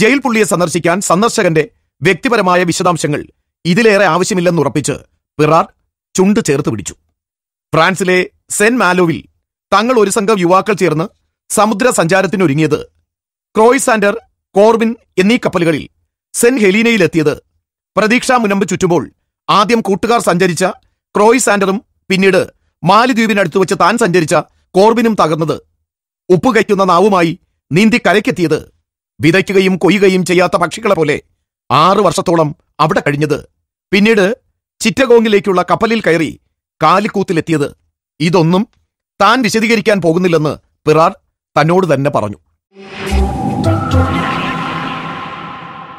jail പുള്ളിയെ സന്ദർശിക്കാൻ സന്ദർശകന്റെ വ്യക്തിപരമായ വിശദാംശങ്ങൾ ഇതിലേറെ ആവശ്യമില്ലെന്ന് ഉറപ്പിച്ച് പിറാർ ചുണ്ട് ചേർത്ത് പിടിച്ചു ഫ്രാൻസിലെ സെൻ മാലോവിൽ തങ്ങൾ ഒരു സംഘം യുവാക്കൾ ചേർന്ന് സമുദ്ര സഞ്ചാരത്തിനൊരുങ്ങിയത് ക്രോയ്സാൻഡർ കോർവിൻ എന്നീ കപ്പലുകളിൽ സെൻ ഹെലീനയിലെത്തിയത് പ്രതീക്ഷാ മുനമ്പ് ചുറ്റുമ്പോൾ ആദ്യം കൂട്ടുകാർ സഞ്ചരിച്ച ക്രോയ്സാൻഡറും പിന്നീട് മാലിദ്വീപിനടുത്ത് വെച്ച് താൻ സഞ്ചരിച്ച കോർവിനും തകർന്നത് ഉപ്പ് നാവുമായി നീന്തി കരയ്ക്കെത്തിയത് വിതയ്ക്കുകയും കൊയ്യുകയും ചെയ്യാത്ത പക്ഷികളെ പോലെ ആറ് വർഷത്തോളം അവിടെ കഴിഞ്ഞത് പിന്നീട് ചിറ്റഗോങ്ങിലേക്കുള്ള കപ്പലിൽ കയറി കാലിക്കൂത്തിലെത്തിയത് ഇതൊന്നും താൻ വിശദീകരിക്കാൻ പോകുന്നില്ലെന്ന് പിറാർ തന്നോട് തന്നെ പറഞ്ഞു